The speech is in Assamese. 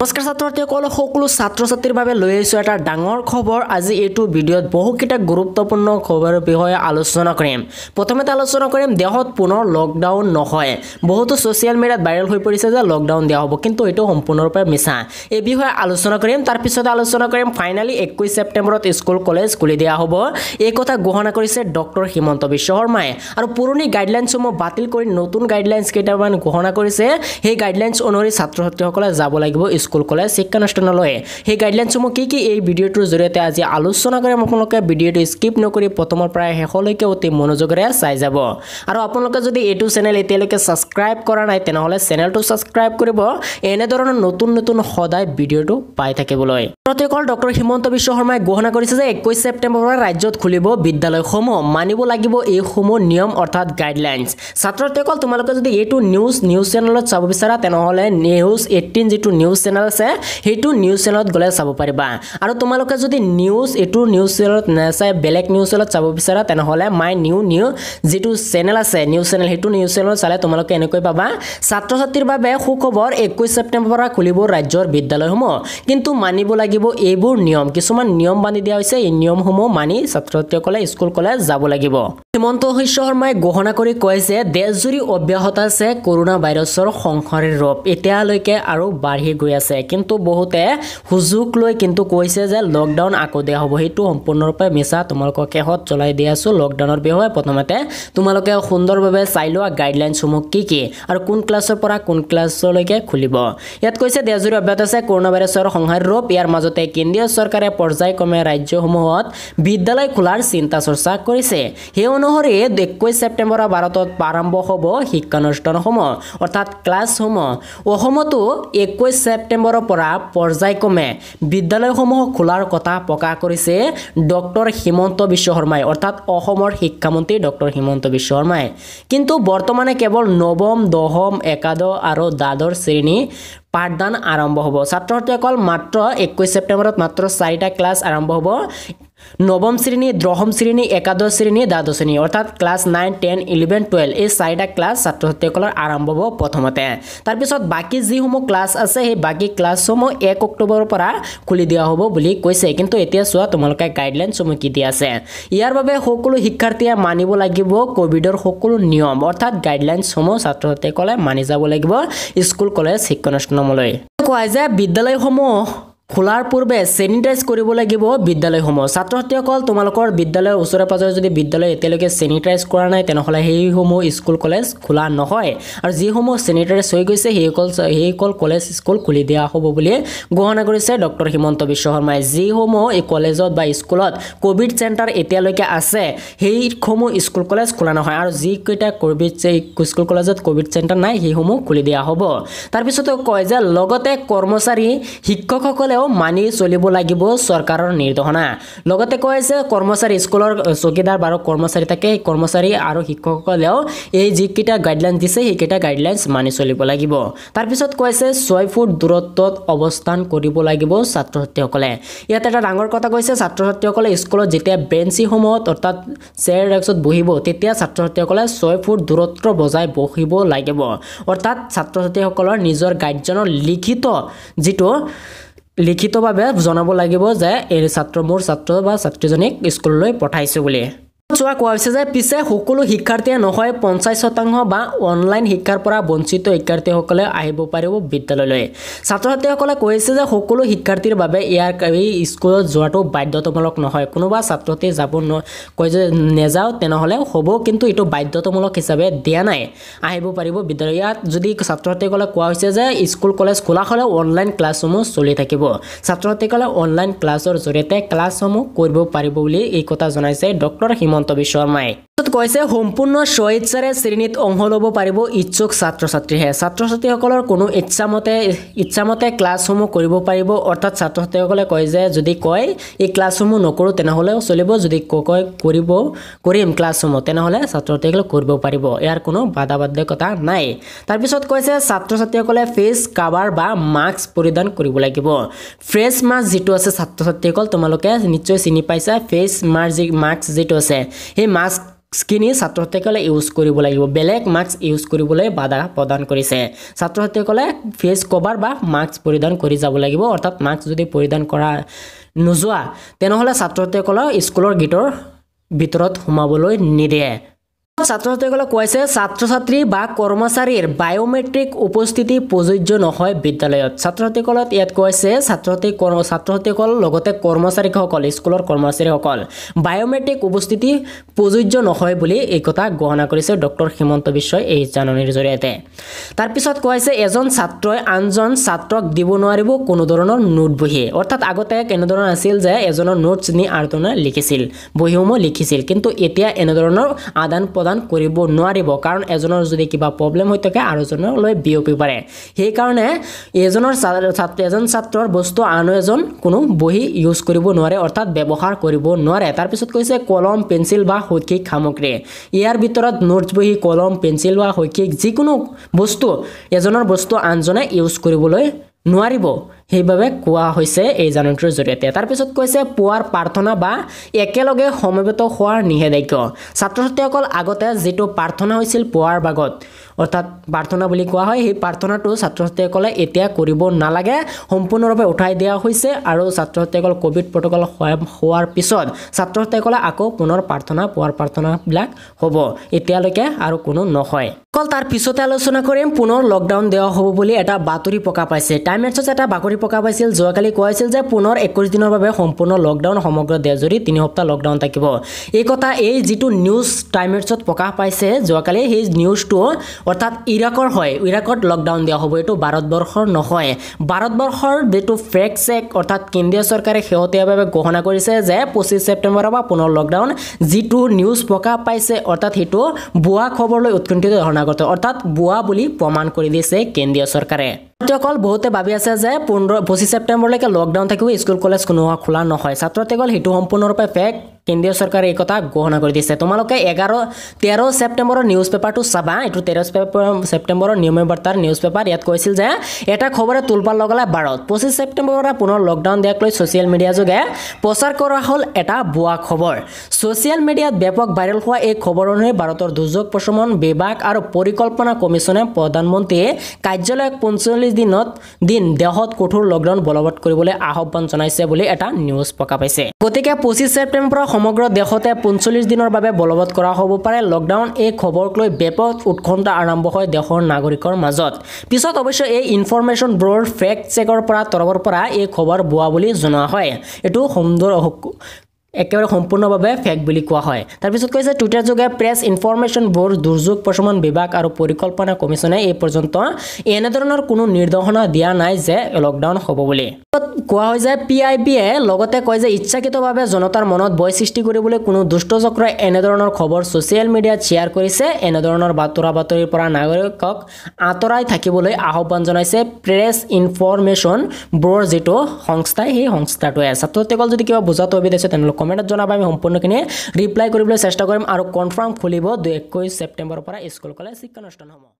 নমস্কাৰ ছাত্ৰ ছাত্ৰাৰ্থীসকল সকলো ছাত্ৰ ছাত্ৰীৰ বাবে লৈ আহিছোঁ এটা ডাঙৰ খবৰ আজি এইটো ভিডিঅ'ত বহুকেইটা গুৰুত্বপূৰ্ণ খবৰৰ বিষয়ে আলোচনা কৰিম প্ৰথমতে আলোচনা কৰিম দেহত পুনৰ লকডাউন নহয় বহুতো ছ'চিয়েল মিডিয়াত ভাইৰেল হৈ পৰিছে যে লকডাউন দিয়া হ'ব কিন্তু এইটো সম্পূৰ্ণৰূপে মিছা এই বিষয়ে আলোচনা কৰিম তাৰপিছতে আলোচনা কৰিম ফাইনেলি একৈছ ছেপ্টেম্বৰত স্কুল কলেজ খুলি দিয়া হ'ব এই কথা ঘোষণা কৰিছে ডক্টৰ হিমন্ত বিশ্ব শৰ্মাই আৰু পুৰণি গাইডলাইনছসমূহ বাতিল কৰি নতুন গাইডলাইনছ কেইটামান ঘোষণা কৰিছে সেই গাইডলাইনছ অনুসৰি ছাত্ৰ ছাত্ৰীসকলে যাব লাগিব স্কুল কলেজ শিক্ষানুষ্ঠানলৈ সেই গাইডলাইনসমূহ কি কি এই ভিডিঅ'টোৰ জৰিয়তে আজি আলোচনা কৰিম আপোনালোকে ভিডিঅ'টো স্কিপ নকৰি প্ৰথমৰ পৰাই শেষলৈকে অতি মনোযোগেৰে চাই যাব আৰু আপোনালোকে যদি এইটো চেনেল এতিয়ালৈকে ছাবস্ক্ৰাইব কৰা নাই তেনেহ'লে চেনেলটো ছাবস্ক্ৰাইব কৰিব এনেধৰণৰ নতুন নতুন সদায় ভিডিঅ'টো পাই থাকিবলৈ প্ৰত্যেকৰ ডক্টৰ হিমন্ত বিশ্ব শৰ্মাই ঘোষণা কৰিছে যে একৈছ ছেপ্টেম্বৰৰ পৰা ৰাজ্যত খুলিব বিদ্যালয়সমূহ মানিব লাগিব এইসমূহ নিয়ম অৰ্থাৎ গাইডলাইনছ ছাত্ৰত্যসকল তোমালোকে যদি এইটো নিউজ নিউজ চেনেলত চাব বিচাৰা তেনেহ'লে নিউজ এইটিন যিটো নিউজ চেনেল চেনেল আছে সেইটো নিউজ চেনেলত গ'লে চাব পাৰিবা আৰু তোমালোকে যদি নিউজ এইটো নিউজ চেনেলত নাচাই বেলেগ নিউজ চেনেলত চাব বিচাৰা তেনেহ'লে মাই নিউ নিউ যিটো চেনেল আছে নিউজ চেনেল সেইটো নিউজ চেনেলত চালে তোমালোকে এনেকৈ পাবা ছাত্ৰ ছাত্ৰীৰ বাবে সুখবৰ একৈছ ছেপ্টেম্বৰৰ পৰা খুলিব ৰাজ্যৰ বিদ্যালয়সমূহ কিন্তু মানিব লাগিব এইবোৰ নিয়ম কিছুমান নিয়ম বান্ধি দিয়া হৈছে এই নিয়মসমূহ মানি ছাত্ৰ ছাত্ৰীসকলে স্কুল কলেজ যাব লাগিব হিমন্ত শিষ্য শৰ্মাই ঘোষণা কৰি কয় যে দেশজুৰি অব্যাহত আছে কৰোণা ভাইৰাছৰ সংসাৰীৰ ৰূপ এতিয়ালৈকে আৰু বাঢ়ি গৈ আছে আছে কিন্তু বহুতে সুযোগ লৈ কিন্তু কৈছে যে লকডাউন আকৌ দিয়া হ'ব সেইটো সম্পূৰ্ণৰূপে মিছা তোমালোকক কেহত চলাই দি আছোঁ লকডাউনৰ বিষয়ে প্ৰথমতে তোমালোকে সুন্দৰভাৱে চাই লোৱা গাইডলাইনছসমূহ কি কি আৰু কোন ক্লাছৰ পৰা কোন ক্লাছলৈকে খুলিব ইয়াত কৈছে দেশজুৰি অব্যাহত আছে কৰোণা ভাইৰাছৰ সংহাৰ ৰূপ ইয়াৰ মাজতে কেন্দ্ৰীয় চৰকাৰে পৰ্যায়ক্ৰমে ৰাজ্যসমূহত বিদ্যালয় খোলাৰ চিন্তা চৰ্চা কৰিছে সেই অনুসৰি একৈছ ছেপ্টেম্বৰত ভাৰতত আৰম্ভ হ'ব শিক্ষানুষ্ঠানসমূহ অৰ্থাৎ ক্লাছসমূহ অসমতো একৈছ ছেপ্টেম্বৰ ছেপ্টেম্বৰৰ পৰা পৰ্যায়ক্ৰমে বিদ্যালয়সমূহ খোলাৰ কথা প্ৰকাশ কৰিছে ডক্টৰ হিমন্ত বিশ্ব শৰ্মাই অৰ্থাৎ অসমৰ শিক্ষামন্ত্ৰী ডক্টৰ হিমন্ত বিশ্ব শৰ্মাই কিন্তু বৰ্তমানে কেৱল নৱম দশম একাদশ আৰু দ্বাদশ শ্ৰেণী পাঠদান আৰম্ভ হ'ব ছাত্ৰসকল মাত্ৰ একৈছ ছেপ্টেম্বৰত মাত্ৰ চাৰিটা ক্লাছ আৰম্ভ হ'ব নৱম শ্ৰেণী দশম শ্ৰেণী একাদশ শ্ৰেণী দ্বাদশ শ্ৰেণী অৰ্থাৎ class nine ten eleven twelve এই চাৰিটা ক্লাছ ছাত্ৰ ছাত্ৰীসকলৰ আৰম্ভ হ'ব প্ৰথমতে তাৰপিছত বাকী যিসমূহ ক্লাছ আছে সেই বাকী ক্লাছসমূহ এক অক্টোবৰৰ পৰা খুলি দিয়া হ'ব বুলি কৈছে কিন্তু এতিয়া চোৱা তোমালোকে গাইডলাইনসমূহ কি দি আছে ইয়াৰ বাবে সকলো শিক্ষাৰ্থীয়ে মানিব লাগিব ক'ভিডৰ সকলো নিয়ম অৰ্থাৎ গাইডলাইনসমূহ ছাত্ৰ ছাত্ৰীসকলে মানি যাব লাগিব স্কুল কলেজ শিক্ষানুষ্ঠান মাধ্যমলৈ কয় যে বিদ্যালয়সমূহ খোলাৰ পূৰ্বে চেনিটাইজ কৰিব লাগিব বিদ্যালয়সমূহ ছাত্ৰছাত্ৰীসকল তোমালোকৰ বিদ্যালয়ৰ ওচৰে পাঁজৰে যদি বিদ্যালয় এতিয়ালৈকে চেনিটাইজ কৰা নাই তেনেহ'লে সেইসমূহ স্কুল কলেজ খোলা নহয় আৰু যিসমূহ চেনিটাইজ হৈ গৈছে সেইসকল সেইসকল কলেজ স্কুল খুলি দিয়া হ'ব বুলিয়ে ঘোষণা কৰিছে ডক্টৰ হিমন্ত বিশ্ব শৰ্মাই যিসমূহ এই কলেজত বা স্কুলত ক'ভিড চেণ্টাৰ এতিয়ালৈকে আছে সেইসমূহ স্কুল কলেজ খোলা নহয় আৰু যিকেইটা ক'ভিড স্কুল কলেজত ক'ভিড চেণ্টাৰ নাই সেইসমূহ খুলি দিয়া হ'ব তাৰপিছতেও কয় যে লগতে কৰ্মচাৰী শিক্ষকসকলে তেওঁ মানি চলিব লাগিব চৰকাৰৰ নিৰ্দেশনা লগতে কয় যে কৰ্মচাৰী স্কুলৰ চকীদাৰ বাৰু কৰ্মচাৰী থাকে সেই কৰ্মচাৰী আৰু শিক্ষকসকলেও এই যিকেইটা গাইডলাইন দিছে সেইকেইটা গাইডলাইন মানি চলিব লাগিব তাৰপিছত কৈছে ছয় ফুট দূৰত্বত অৱস্থান কৰিব লাগিব ছাত্ৰ ছাত্ৰীসকলে ইয়াত এটা ডাঙৰ কথা কৈছে ছাত্ৰ ছাত্ৰীসকলে স্কুলত যেতিয়া বেঞ্চিসমূহত অৰ্থাৎ চেয়াৰ ডেক্সত বহিব তেতিয়া ছাত্ৰ ছাত্ৰীসকলে ছয় ফুট দূৰত্ব বজাই বহিব লাগিব অৰ্থাৎ ছাত্ৰ ছাত্ৰীসকলৰ নিজৰ গাৰ্জেনৰ লিখিত যিটো লিখিতভাৱে জনাব লাগিব যে এই ছাত্ৰ মোৰ ছাত্ৰ বা ছাত্ৰীজনীক স্কুললৈ পঠাইছোঁ বুলি চোৱা কোৱা হৈছে যে পিছে সকলো শিক্ষাৰ্থীয়ে নহয় পঞ্চাছ শতাংশ বা অনলাইন শিক্ষাৰ পৰা বঞ্চিত শিক্ষাৰ্থীসকলে আহিব পাৰিব বিদ্যালয়লৈ ছাত্ৰ ছাত্ৰীসকলে কৈছে যে সকলো শিক্ষাৰ্থীৰ বাবে ইয়াক এই স্কুলত যোৱাটো বাধ্যতামূলক নহয় কোনোবা ছাত্ৰ ছাত্ৰীয়ে যাব ন কয় যে নেযাওঁ তেনেহ'লে হ'ব কিন্তু এইটো বাধ্যতামূলক হিচাপে দিয়া নাই আহিব পাৰিব বিদ্যালয় ইয়াত যদি ছাত্ৰ ছাত্ৰীসকলে কোৱা হৈছে যে স্কুল কলেজ খোলা হ'লে অনলাইন ক্লাছসমূহ চলি থাকিব ছাত্ৰ ছাত্ৰীসকলে অনলাইন ক্লাছৰ জৰিয়তে ক্লাছসমূহ কৰিব পাৰিব বুলি এই কথা জনাইছে ডক্টৰ হিমন্ত মন্তব্য শর্মায় কৈছে সম্পূৰ্ণ স্ব ইচ্ছাৰে শ্ৰেণীত অংশ ল'ব পাৰিব ইচ্ছুক ছাত্ৰ ছাত্ৰীহে ছাত্ৰ ছাত্ৰীসকলৰ কোনো ইচ্ছামতে ইচ্ছামতে ক্লাছসমূহ কৰিব পাৰিব অৰ্থাৎ ছাত্ৰ ছাত্ৰীসকলে কয় যে যদি কয় এই ক্লাছসমূহ নকৰোঁ তেনেহ'লেও চলিব যদি কয় কৰিব কৰিম ক্লাছসমূহ তেনেহ'লে ছাত্ৰ ছাত্ৰীসকলে কৰিব পাৰিব ইয়াৰ কোনো বাধা বাধ্যকতা নাই তাৰপিছত কৈছে ছাত্ৰ ছাত্ৰীসকলে ফেচ কাভাৰ বা মাস্ক পৰিধান কৰিব লাগিব ফেচ মাস্ক যিটো আছে ছাত্ৰ ছাত্ৰীসকল তোমালোকে নিশ্চয় চিনি পাইছা ফেচ মাস্ক মাস্ক যিটো আছে সেই মাস্ক স্কিনি ছাত্ৰীসকলে ইউজ কৰিব লাগিব বেলেগ মাস্ক ইউজ কৰিবলৈ বাধা প্ৰদান কৰিছে ছাত্ৰীসকলে ফেচ কভাৰ বা মাস্ক পৰিধান কৰি যাব লাগিব অৰ্থাৎ মাস্ক যদি পৰিধান কৰা নোযোৱা তেনেহ'লে ছাত্ৰীসকলৰ স্কুলৰ গেটৰ ভিতৰত সোমাবলৈ নিদিয়ে ছাত্ৰ ছাত্ৰীসকলক কৈছে ছাত্ৰ ছাত্ৰী বা কৰ্মচাৰীৰ বায়োমেট্ৰিক উপস্থিতি প্ৰযোজ্য নহয় বিদ্যালয়ত ছাত্ৰ ছাত্ৰীসকলত ইয়াত কৈছে ছাত্ৰ ছাত্ৰী ছাত্ৰ ছাত্ৰীসকল লগতে কৰ্মচাৰীসকল স্কুলৰ কৰ্মচাৰীসকল বায়োমেট্ৰিক উপস্থিতি প্ৰযোজ্য নহয় বুলি এই কথা গ্ৰহণা কৰিছে ডক্টৰ হিমন্ত বিশ্বই এই জাননীৰ জৰিয়তে তাৰপিছত কৈছে এজন ছাত্ৰই আনজন ছাত্ৰক দিব নোৱাৰিব কোনো ধৰণৰ নোট বহী অৰ্থাৎ আগতে কেনেধৰণৰ আছিল যে এজনৰ নোটছ নি আনজনে লিখিছিল বহীসমূহ লিখিছিল কিন্তু এতিয়া এনেধৰণৰ আদান প্ৰদান প্ৰদান কৰিব নোৱাৰিব কাৰণ এজনৰ যদি কিবা প্ৰব্লেম হৈ থাকে আৰু এজনলৈ বিয়পি পাৰে সেইকাৰণে এজনৰ ছাত্ৰ এজন ছাত্ৰৰ বস্তু আন এজন কোনো বহি ইউজ কৰিব নোৱাৰে অৰ্থাৎ ব্যৱহাৰ কৰিব নোৱাৰে তাৰপিছত কৈছে কলম পেঞ্চিল বা শৈক্ষিক সামগ্ৰী ইয়াৰ ভিতৰত নোটছ বহি কলম পেঞ্চিল বা শৈক্ষিক যিকোনো বস্তু এজনৰ বস্তু আনজনে ইউজ কৰিবলৈ নোৱাৰিব সেইবাবে কোৱা হৈছে এই জাননীটোৰ জৰিয়তে তাৰপিছত কৈছে পুৱাৰ প্ৰাৰ্থনা বা একেলগে সমবেত হোৱাৰ নিষেধাজ্ঞ ছাত্ৰ ছাত্ৰীসকল আগতে যিটো প্ৰাৰ্থনা হৈছিল পুৱাৰ ভাগত অৰ্থাৎ প্ৰাৰ্থনা বুলি কোৱা হয় সেই প্ৰাৰ্থনাটো ছাত্ৰ ছাত্ৰীসকলে এতিয়া কৰিব নালাগে সম্পূৰ্ণৰূপে উঠাই দিয়া হৈছে আৰু ছাত্ৰ ছাত্ৰীসকল ক'ভিড প্ৰট'কল হোৱাৰ পিছত ছাত্ৰ ছাত্ৰীসকলে আকৌ পুনৰ প্ৰাৰ্থনা পুৱাৰ প্ৰাৰ্থনাবিলাক হ'ব এতিয়ালৈকে আৰু কোনো নহয় অকল তাৰ পিছতে আলোচনা কৰিম পুনৰ লকডাউন দিয়া হ'ব বুলি এটা বাতৰি প্ৰকাশ পাইছে টাইম এক্সত এটা বাতৰি প্ৰকাশ পাইছিল যোৱাকালি কোৱা হৈছিল যে পুনৰ একৈছ দিনৰ বাবে সম্পূৰ্ণ লকডাউন সমগ্ৰ দেশজুৰি তিনি সপ্তাহ লকডাউন থাকিব এই কথা এই যিটো নিউজ টাইম এক্সত প্ৰকাশ পাইছে যোৱাকালি সেই নিউজটো অৰ্থাৎ ইৰাকৰ হয় ইৰাকত লকডাউন দিয়া হ'ব এইটো ভাৰতবৰ্ষৰ নহয় ভাৰতবৰ্ষৰ যিটো ফ্ৰেক চেক অৰ্থাৎ কেন্দ্ৰীয় চৰকাৰে শেহতীয়াভাৱে ঘোষণা কৰিছে যে পঁচিছ ছেপ্টেম্বৰৰ পৰা পুনৰ লকডাউন যিটো নিউজ প্ৰকাশ পাইছে অৰ্থাৎ সেইটো ভুৱা খবৰলৈ উৎকণ্ঠিত ধাৰণা কর্তা অর্থাৎ 부아 বলি প্রমাণ કરી দিছে কেন্দ্রীয় সরকারে অকল বহুতে ভাবি আছে যে পোন্ধৰ পঁচিছ ছেপ্টেম্বৰলৈকে লকডাউন থাকিব স্কুল কলেজ কোনো খোলা নহয় ছাত্ৰীসকল সেইটো সম্পূৰ্ণৰূপে পেক কেন্দ্ৰীয় চৰকাৰে এই কথা ঘোষণা কৰি দিছে তোমালোকে এঘাৰ তেৰ ছেপ্টেম্বৰৰ নিউজ পেপাৰটো চাবা এইটো তেৰ ছেপ্টেম্বৰৰ নিয়মীয় বাৰ্তাৰ নিউজ পেপাৰ ইয়াত কৈছিল যে এটা খবৰে তোলপাৰ লগালে বাৰত পঁচিছ ছেপ্টেম্বৰৰ পৰা পুনৰ লকডাউন দিয়াক লৈ ছ'চিয়েল মিডিয়া যোগে প্ৰচাৰ কৰা হ'ল এটা বোৱা খবৰ ছ'চিয়েল মিডিয়াত ব্যাপক ভাইৰেল হোৱা এই খবৰ অনুসৰি ভাৰতৰ দুৰ্যোগ প্ৰশমন বিভাগ আৰু পৰিকল্পনা কমিশ্যনে প্ৰধানমন্ত্ৰীয়ে কাৰ্যালয়ক পঞ্চল্লিছ একচল্লিছ দিনত দিন দেহত কঠোৰ লকডাউন বলবৎ কৰিবলৈ আহ্বান জনাইছে বুলি এটা নিউজ প্ৰকাশ পাইছে গতিকে পঁচিছ ছেপ্টেম্বৰ সমগ্ৰ দেশতে পঞ্চল্লিছ দিনৰ বাবে বলবৎ কৰা হ'ব পাৰে লকডাউন এই খবৰক লৈ ব্যাপক উৎকণ্ঠা আৰম্ভ হয় দেশৰ নাগৰিকৰ মাজত পিছত অৱশ্যে এই ইনফৰমেশ্যন ব্ৰ'ৰ ফেক্ট চেকৰ পৰা তৰফৰ পৰা এই খবৰ বোৱা বুলি জনোৱা হয় এইটো সুন্দৰ একেবাৰে সম্পূৰ্ণভাৱে ফেক বুলি কোৱা হয় তাৰপিছত কৈছে টুইটাৰ যোগে প্ৰেছ ইনফৰ্মেশ্যন বোৰ্ড দুৰ্যোগ প্ৰশমন বিভাগ আৰু পৰিকল্পনা কমিশ্যনে এই পৰ্যন্ত এনেধৰণৰ কোনো নিৰ্দেশনা দিয়া নাই যে লকডাউন হ'ব বুলি কোৱা হয় যে পি আই পিয়ে লগতে কয় যে ইচ্ছাকৃতভাৱে জনতাৰ মনত বয় সৃষ্টি কৰিবলৈ কোনো দুষ্টচক্ৰই এনেধৰণৰ খবৰ ছ'চিয়েল মিডিয়াত শ্বেয়াৰ কৰিছে এনেধৰণৰ বাতৰা বাতৰিৰ পৰা নাগৰিকক আঁতৰাই থাকিবলৈ আহ্বান জনাইছে প্ৰেছ ইনফৰমেশ্যন বোৰ্ডৰ যিটো সংস্থা সেই সংস্থাটোৱে ছাত্ৰ ছাত্ৰীসকল যদি কিবা বুজাটো অভিধাইছে তেওঁলোকক কমেন্টত জনাব আমি সম্পূৰ্ণখিনি ৰিপ্লাই কৰিবলৈ চেষ্টা কৰিম আৰু কনফাৰ্ম খুলিব দুই একুশ পৰা স্কুল কলেজ শিক্ষানুষ্ঠানসমূহ